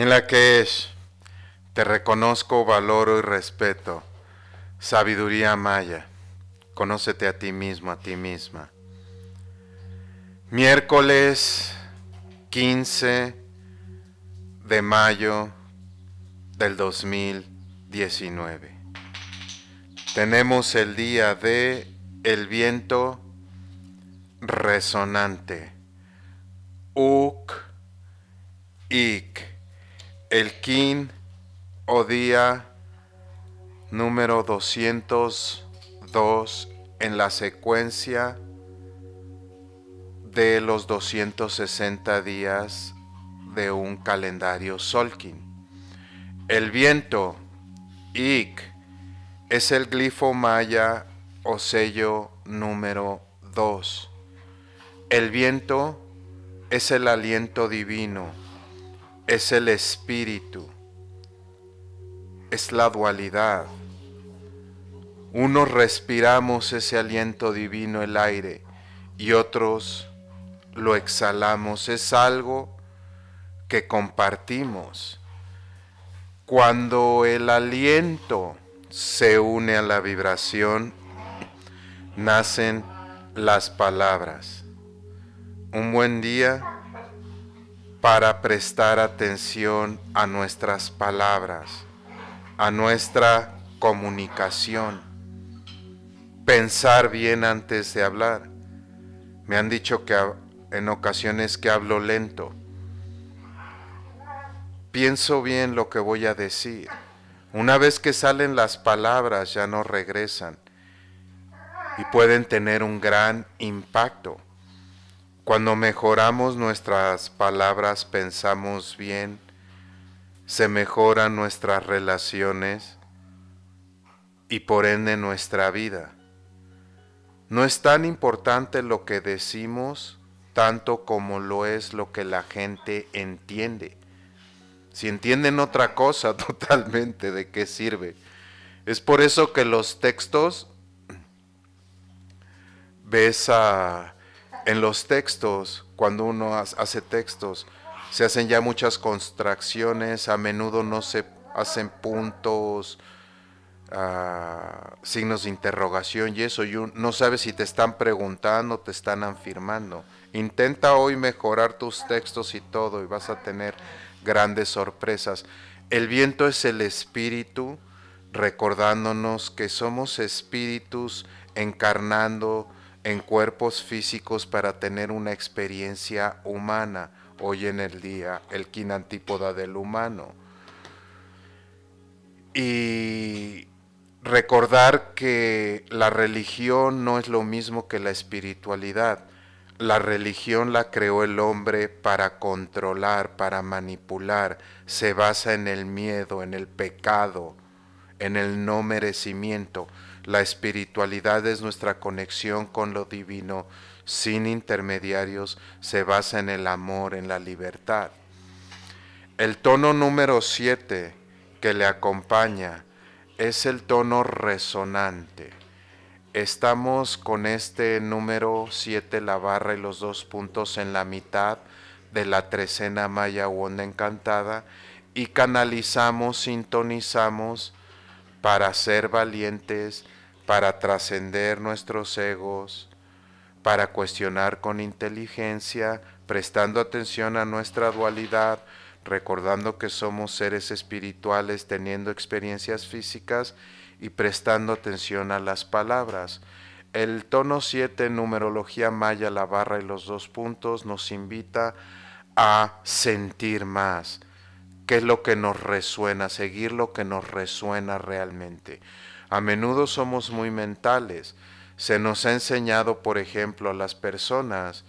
en la que es, te reconozco, valoro y respeto, sabiduría maya, conócete a ti mismo, a ti misma. Miércoles 15 de mayo del 2019. Tenemos el día de el viento resonante. Uk, ik. El Kin o día número 202 en la secuencia de los 260 días de un calendario Solkin. El viento, Ik, es el glifo maya o sello número 2. El viento es el aliento divino es el espíritu, es la dualidad. Unos respiramos ese aliento divino, el aire, y otros lo exhalamos. Es algo que compartimos. Cuando el aliento se une a la vibración, nacen las palabras. Un buen día para prestar atención a nuestras palabras, a nuestra comunicación, pensar bien antes de hablar. Me han dicho que en ocasiones que hablo lento. Pienso bien lo que voy a decir. Una vez que salen las palabras ya no regresan y pueden tener un gran impacto cuando mejoramos nuestras palabras, pensamos bien, se mejoran nuestras relaciones y por ende nuestra vida. No es tan importante lo que decimos tanto como lo es lo que la gente entiende. Si entienden otra cosa totalmente, ¿de qué sirve? Es por eso que los textos ves a en los textos, cuando uno hace textos, se hacen ya muchas contracciones, a menudo no se hacen puntos, ah, signos de interrogación y eso, y no sabes si te están preguntando, te están afirmando. Intenta hoy mejorar tus textos y todo y vas a tener grandes sorpresas. El viento es el espíritu recordándonos que somos espíritus encarnando, en cuerpos físicos para tener una experiencia humana. Hoy en el día, el quinantípoda antípoda del humano. Y recordar que la religión no es lo mismo que la espiritualidad. La religión la creó el hombre para controlar, para manipular. Se basa en el miedo, en el pecado, en el no merecimiento. La espiritualidad es nuestra conexión con lo divino, sin intermediarios, se basa en el amor, en la libertad. El tono número 7 que le acompaña es el tono resonante. Estamos con este número 7, la barra y los dos puntos en la mitad de la trecena maya encantada y canalizamos, sintonizamos para ser valientes, para trascender nuestros egos, para cuestionar con inteligencia, prestando atención a nuestra dualidad, recordando que somos seres espirituales teniendo experiencias físicas y prestando atención a las palabras. El tono 7, numerología maya, la barra y los dos puntos, nos invita a sentir más qué es lo que nos resuena, seguir lo que nos resuena realmente. A menudo somos muy mentales. Se nos ha enseñado, por ejemplo, a las personas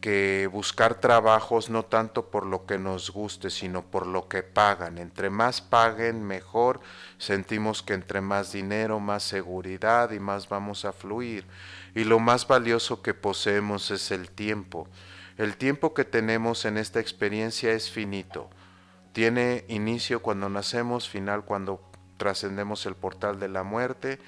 que buscar trabajos no tanto por lo que nos guste, sino por lo que pagan. Entre más paguen, mejor. Sentimos que entre más dinero, más seguridad y más vamos a fluir. Y lo más valioso que poseemos es el tiempo. El tiempo que tenemos en esta experiencia es finito. Tiene inicio cuando nacemos, final cuando trascendemos el portal de la muerte,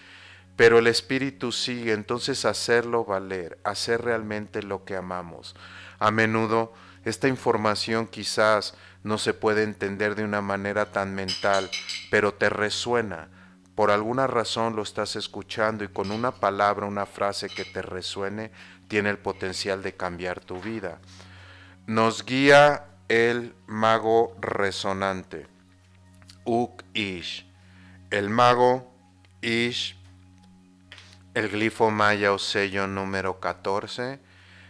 pero el espíritu sigue, entonces hacerlo valer, hacer realmente lo que amamos. A menudo esta información quizás no se puede entender de una manera tan mental, pero te resuena. Por alguna razón lo estás escuchando y con una palabra, una frase que te resuene, tiene el potencial de cambiar tu vida. Nos guía el mago resonante. Uk Ish. El mago Ish. El glifo maya o sello número 14.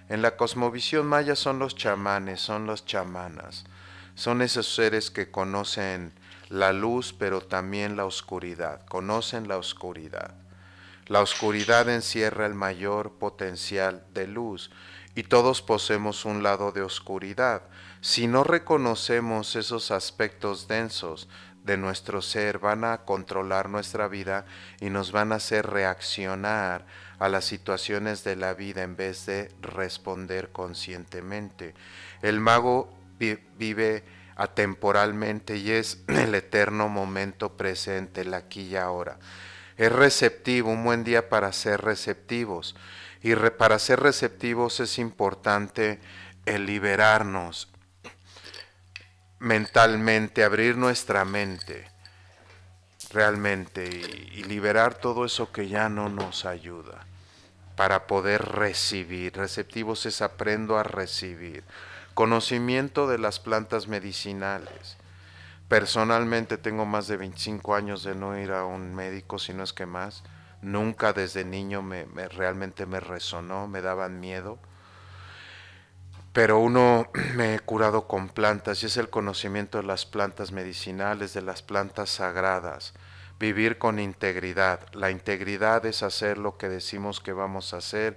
En la cosmovisión maya son los chamanes, son los chamanas. Son esos seres que conocen la luz pero también la oscuridad. Conocen la oscuridad. La oscuridad encierra el mayor potencial de luz y todos poseemos un lado de oscuridad. Si no reconocemos esos aspectos densos de nuestro ser, van a controlar nuestra vida y nos van a hacer reaccionar a las situaciones de la vida en vez de responder conscientemente. El mago vive atemporalmente y es el eterno momento presente, el aquí y ahora. Es receptivo, un buen día para ser receptivos y para ser receptivos es importante liberarnos mentalmente, abrir nuestra mente realmente y, liberar todo eso que ya no nos ayuda para poder recibir. Receptivos es aprendo a recibir. Conocimiento de las plantas medicinales. Personalmente tengo más de 25 años de no ir a un médico, si no es que más nunca desde niño me, realmente me resonó, me daban miedo. Pero uno me he curado con plantas y es el conocimiento de las plantas medicinales, de las plantas sagradas. Vivir con integridad. La integridad es hacer lo que decimos que vamos a hacer,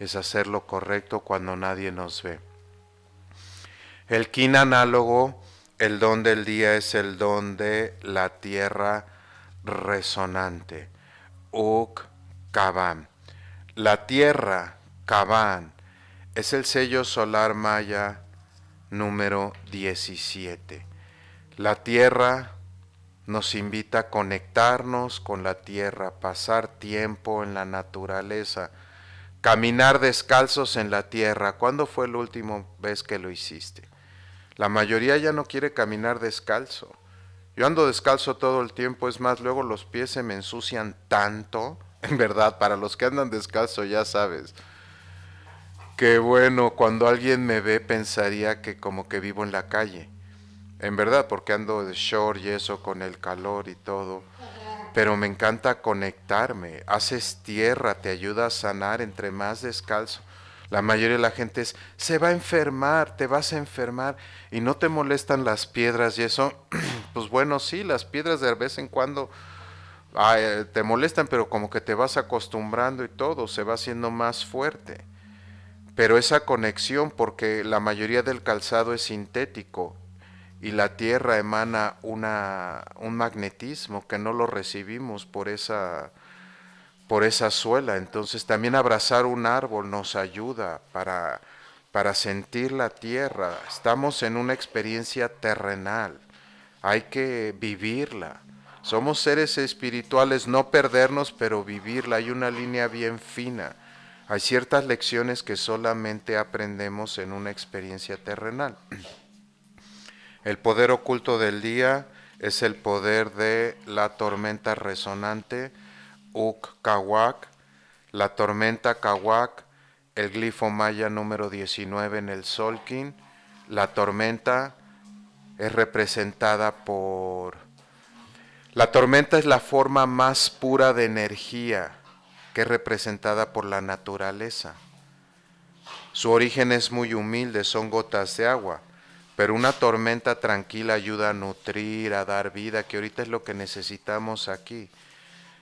es hacer lo correcto cuando nadie nos ve. El kin análogo, el don del día es el don de la tierra resonante. Uk Kaban. La tierra, Kaban, es el sello solar maya número 17. La tierra nos invita a conectarnos con la tierra, pasar tiempo en la naturaleza, caminar descalzos en la tierra. ¿Cuándo fue la última vez que lo hiciste? La mayoría ya no quiere caminar descalzo. Yo ando descalzo todo el tiempo, es más, luego los pies se me ensucian tanto, en verdad, para los que andan descalzo ya sabes. Que bueno, cuando alguien me ve pensaría que como que vivo en la calle. En verdad, porque ando de short y eso con el calor y todo. Pero me encanta conectarme. Haces tierra, te ayuda a sanar entre más descalzo. La mayoría de la gente es, se va a enfermar, te vas a enfermar y no te molestan las piedras y eso. pues bueno, sí, las piedras de vez en cuando eh, te molestan, pero como que te vas acostumbrando y todo, se va haciendo más fuerte. Pero esa conexión, porque la mayoría del calzado es sintético y la tierra emana una, un magnetismo que no lo recibimos por esa por esa suela. Entonces también abrazar un árbol nos ayuda para, para sentir la tierra. Estamos en una experiencia terrenal. Hay que vivirla. Somos seres espirituales, no perdernos, pero vivirla. Hay una línea bien fina. Hay ciertas lecciones que solamente aprendemos en una experiencia terrenal. El poder oculto del día es el poder de la tormenta resonante Uk Kawak, La Tormenta Kawak, el glifo maya número 19 en el Solkin. La tormenta es representada por... La tormenta es la forma más pura de energía que es representada por la naturaleza. Su origen es muy humilde, son gotas de agua, pero una tormenta tranquila ayuda a nutrir, a dar vida, que ahorita es lo que necesitamos aquí.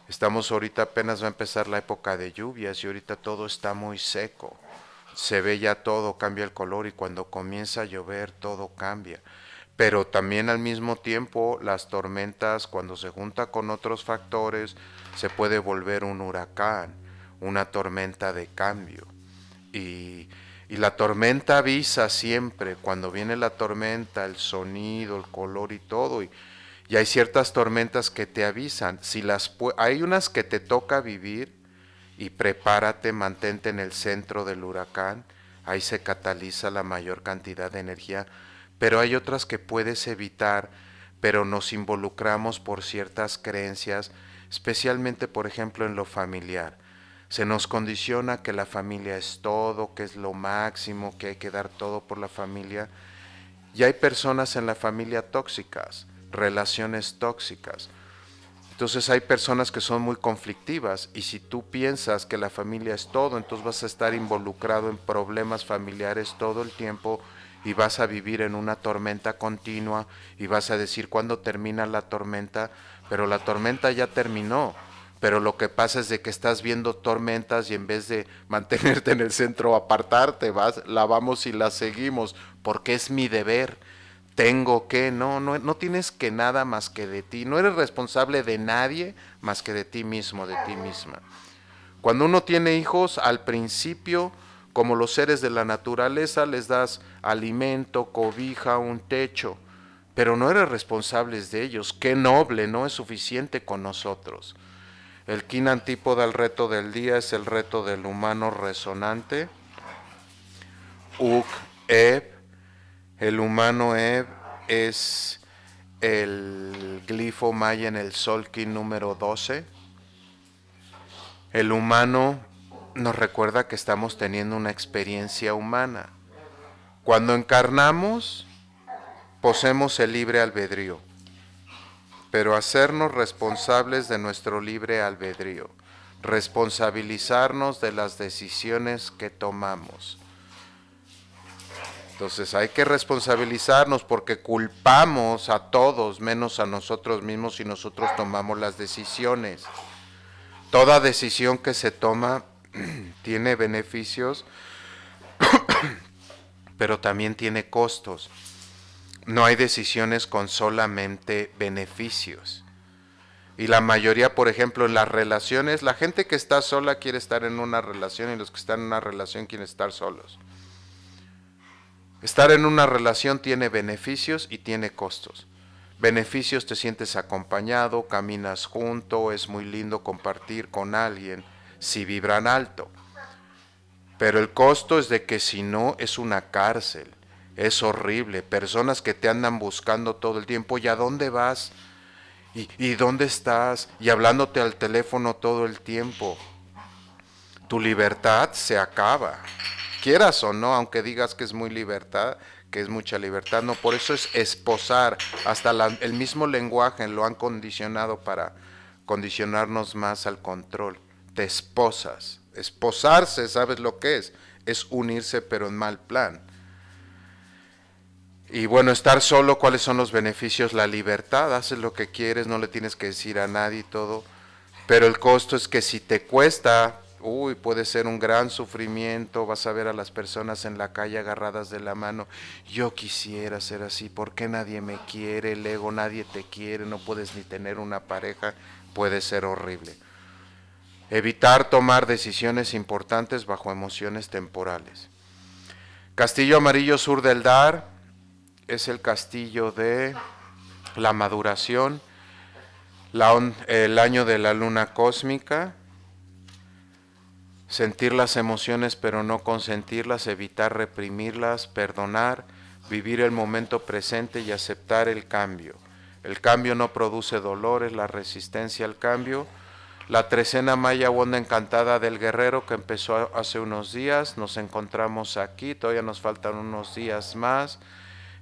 Estamos ahorita apenas va a empezar la época de lluvias y ahorita todo está muy seco. Se ve ya todo, cambia el color y cuando comienza a llover todo cambia. Pero también al mismo tiempo las tormentas cuando se junta con otros factores se puede volver un huracán, una tormenta de cambio. Y, la tormenta avisa siempre, cuando viene la tormenta, el sonido, el color y todo. Y, y hay ciertas tormentas que te avisan. Si las hay unas que te toca vivir y prepárate, mantente en el centro del huracán. Ahí se cataliza la mayor cantidad de energía. Pero hay otras que puedes evitar, pero nos involucramos por ciertas creencias, especialmente por ejemplo en lo familiar. Se nos condiciona que la familia es todo, que es lo máximo, que hay que dar todo por la familia. Y hay personas en la familia tóxicas relaciones tóxicas. Entonces hay personas que son muy conflictivas y si tú piensas que la familia es todo, entonces vas a estar involucrado en problemas familiares todo el tiempo y vas a vivir en una tormenta continua y vas a decir cuándo termina la tormenta, pero la tormenta ya terminó. Pero lo que pasa es de que estás viendo tormentas y en vez de mantenerte en el centro apartarte, vas, la vamos y la seguimos, porque es mi deber tengo que, no, no, no tienes que nada más que de ti, no eres responsable de nadie más que de ti mismo, de ti misma. Cuando uno tiene hijos, al principio, como los seres de la naturaleza, les das alimento, cobija, un techo, pero no eres responsable de ellos. Qué noble, no es suficiente con nosotros. El quin antípoda al reto del día es el reto del humano resonante. Uk, e, el humano e es el glifo maya en el solki número 12. El humano nos recuerda que estamos teniendo una experiencia humana. Cuando encarnamos, poseemos el libre albedrío, pero hacernos responsables de nuestro libre albedrío, responsabilizarnos de las decisiones que tomamos. Entonces hay que responsabilizarnos porque culpamos a todos menos a nosotros mismos si nosotros tomamos las decisiones. Toda decisión que se toma tiene beneficios, pero también tiene costos. No hay decisiones con solamente beneficios. Y la mayoría, por ejemplo, en las relaciones, la gente que está sola quiere estar en una relación y los que están en una relación quieren estar solos. Estar en una relación tiene beneficios y tiene costos. Beneficios te sientes acompañado, caminas junto, es muy lindo compartir con alguien si vibran alto. Pero el costo es de que si no es una cárcel, es horrible, personas que te andan buscando todo el tiempo, ¿y a dónde vas? ¿Y, y dónde estás? Y hablándote al teléfono todo el tiempo. Tu libertad se acaba quieras o no, aunque digas que es muy libertad, que es mucha libertad, no, por eso es esposar, hasta el mismo lenguaje lo han condicionado para condicionarnos más al control, te esposas, esposarse, ¿sabes lo que es? Es unirse pero en mal plan. Y bueno, estar solo, ¿cuáles son los beneficios? La libertad, haces lo que quieres, no le tienes que decir a nadie todo. Pero el costo es que si te cuesta uy, puede ser un gran sufrimiento, vas a ver a las personas en la calle agarradas de la mano, yo quisiera ser así, porque nadie me quiere? El ego, nadie te quiere, no puedes ni tener una pareja, puede ser horrible. Evitar tomar decisiones importantes bajo emociones temporales. Castillo Amarillo Sur del Dar es el castillo de la maduración, el año de la luna cósmica, sentir las emociones pero no consentirlas, evitar reprimirlas, perdonar, vivir el momento presente y aceptar el cambio. El cambio no produce dolores, la resistencia al cambio. La trecena maya onda Encantada del Guerrero que empezó hace unos días, nos encontramos aquí, todavía nos faltan unos días más.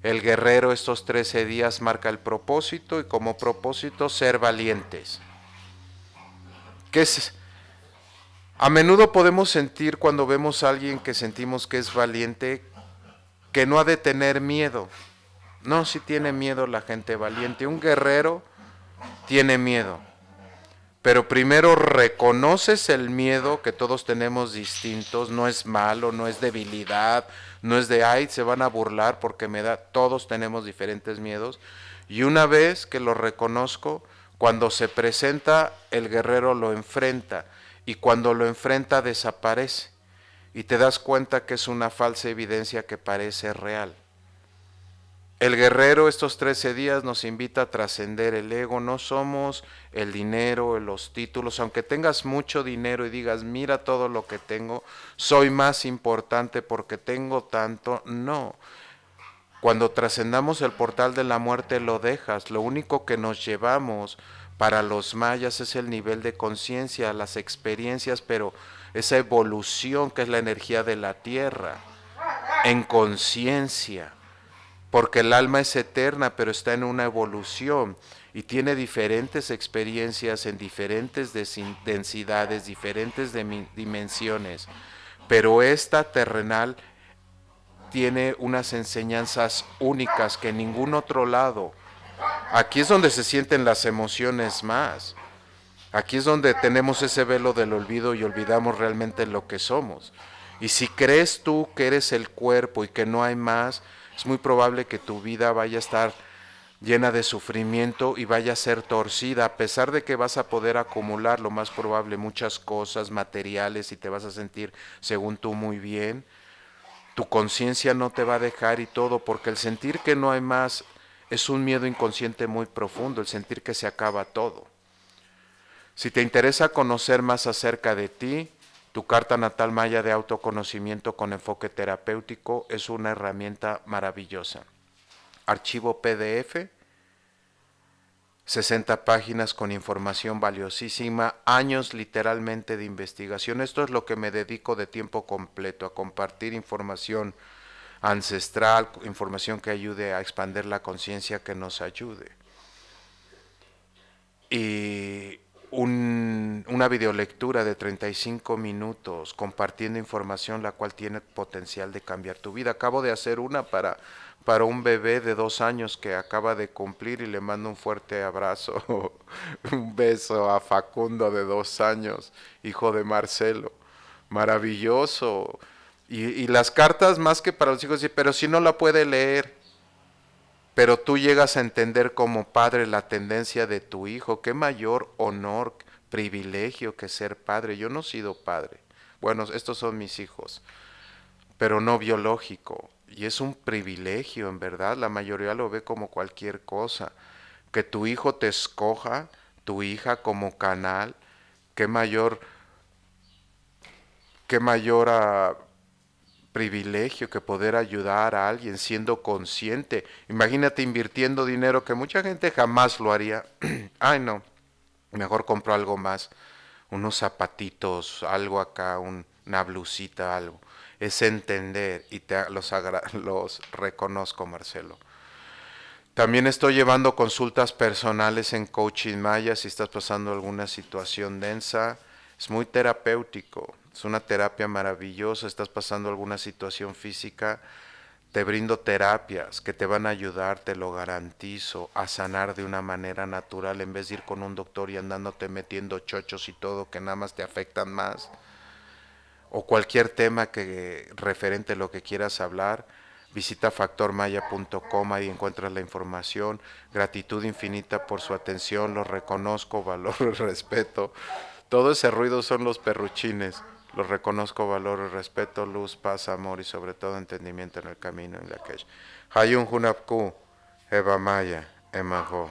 El guerrero estos 13 días marca el propósito y como propósito ser valientes. ¿Qué es? A menudo podemos sentir cuando vemos a alguien que sentimos que es valiente, que no ha de tener miedo. No, si tiene miedo la gente valiente. Un guerrero tiene miedo. Pero primero reconoces el miedo que todos tenemos distintos, no es malo, no es debilidad, no es de, ay, se van a burlar porque me da, todos tenemos diferentes miedos. Y una vez que lo reconozco, cuando se presenta, el guerrero lo enfrenta y cuando lo enfrenta desaparece y te das cuenta que es una falsa evidencia que parece real. El guerrero estos 13 días nos invita a trascender el ego, no somos el dinero, los títulos, aunque tengas mucho dinero y digas, mira todo lo que tengo, soy más importante porque tengo tanto, no. Cuando trascendamos el portal de la muerte lo dejas, lo único que nos llevamos para los mayas es el nivel de conciencia, las experiencias, pero esa evolución que es la energía de la tierra, en conciencia, porque el alma es eterna, pero está en una evolución y tiene diferentes experiencias en diferentes densidades, diferentes dimensiones, pero esta terrenal tiene unas enseñanzas únicas que en ningún otro lado Aquí es donde se sienten las emociones más. Aquí es donde tenemos ese velo del olvido y olvidamos realmente lo que somos. Y si crees tú que eres el cuerpo y que no hay más, es muy probable que tu vida vaya a estar llena de sufrimiento y vaya a ser torcida, a pesar de que vas a poder acumular lo más probable muchas cosas materiales y te vas a sentir, según tú, muy bien. Tu conciencia no te va a dejar y todo, porque el sentir que no hay más es un miedo inconsciente muy profundo, el sentir que se acaba todo. Si te interesa conocer más acerca de ti, tu carta natal maya de autoconocimiento con enfoque terapéutico es una herramienta maravillosa. Archivo PDF, 60 páginas con información valiosísima, años literalmente de investigación. Esto es lo que me dedico de tiempo completo, a compartir información ancestral, información que ayude a expandir la conciencia, que nos ayude. Y una videolectura de 35 minutos compartiendo información la cual tiene potencial de cambiar tu vida. Acabo de hacer una para, para un bebé de dos años que acaba de cumplir y le mando un fuerte abrazo, un beso a Facundo de dos años, hijo de Marcelo. Maravilloso y, las cartas más que para los hijos, pero si no la puede leer, pero tú llegas a entender como padre la tendencia de tu hijo, qué mayor honor, privilegio que ser padre. Yo no he sido padre. Bueno, estos son mis hijos, pero no biológico. Y es un privilegio, en verdad. La mayoría lo ve como cualquier cosa. Que tu hijo te escoja, tu hija como canal, qué mayor, qué mayor ah, privilegio que poder ayudar a alguien siendo consciente. Imagínate invirtiendo dinero que mucha gente jamás lo haría. Ay, no, mejor compro algo más, unos zapatitos, algo acá, una blusita, algo. Es entender y te, los, los reconozco, Marcelo. También estoy llevando consultas personales en Coaching Maya si estás pasando alguna situación densa. Es muy terapéutico es una terapia maravillosa, estás pasando alguna situación física, te brindo terapias que te van a ayudar, te lo garantizo, a sanar de una manera natural en vez de ir con un doctor y andándote metiendo chochos y todo que nada más te afectan más. O cualquier tema que referente a lo que quieras hablar, visita factormaya.com y encuentras la información. Gratitud infinita por su atención, lo reconozco, valor, respeto. Todo ese ruido son los perruchines. Los reconozco, valoro respeto, luz, paz, amor y sobre todo entendimiento en el camino en la que Hayun Hunapku, Eva Maya, emajo.